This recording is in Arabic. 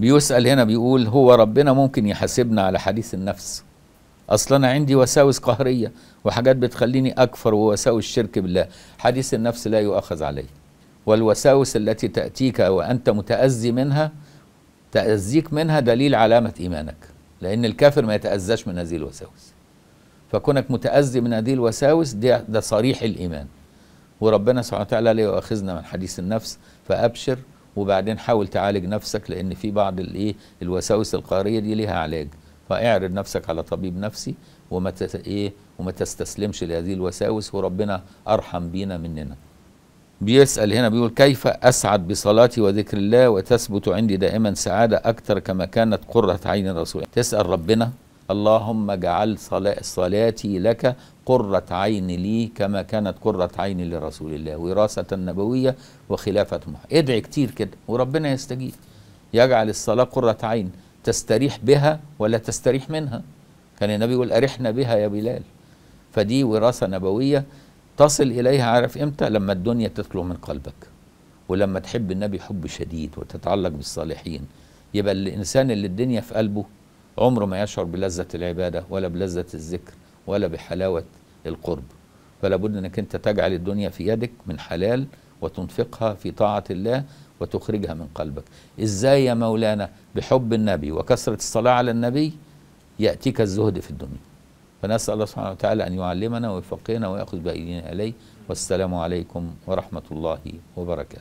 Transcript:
بيسأل هنا بيقول هو ربنا ممكن يحاسبنا على حديث النفس اصل انا عندي وساوس قهريه وحاجات بتخليني اكفر ووساوس الشرك بالله حديث النفس لا يؤاخذ عليه والوساوس التي تاتيك وانت متاذي منها تاذيك منها دليل علامه ايمانك لان الكافر ما يتاذاش من هذه الوساوس فكونك متاذي من هذه الوساوس ده, ده صريح الايمان وربنا سبحانه وتعالى لا يؤاخذنا من حديث النفس فابشر وبعدين حاول تعالج نفسك لان في بعض الايه الوساوس القهريه دي ليها علاج فاعرض نفسك على طبيب نفسي وما ايه وما تستسلمش لهذه الوساوس وربنا ارحم بينا مننا بيسأل هنا بيقول كيف أسعد بصلاتي وذكر الله وتثبت عندي دائما سعادة أكثر كما كانت قرة عين الرسول تسأل ربنا اللهم اجعل صلاتي لك قرة عين لي كما كانت قرة عين لرسول الله وراثة نبوية وخلافة محمد ادعي كتير كده وربنا يستجيب يجعل الصلاة قرة عين تستريح بها ولا تستريح منها كان النبي يقول أرحنا بها يا بلال فدي وراثة نبوية تصل إليها عارف إمتى لما الدنيا تطلع من قلبك ولما تحب النبي حب شديد وتتعلق بالصالحين يبقى الإنسان اللي الدنيا في قلبه عمره ما يشعر بلذة العبادة ولا بلذة الذكر ولا بحلاوة القرب فلا بد انك انت تجعل الدنيا في يدك من حلال وتنفقها في طاعة الله وتخرجها من قلبك ازاي يا مولانا بحب النبي وكثرة الصلاة على النبي يأتيك الزهد في الدنيا فنسأل الله سبحانه وتعالى أن يعلمنا ويفقهنا ويأخذ بأيدينا إليه والسلام عليكم ورحمة الله وبركاته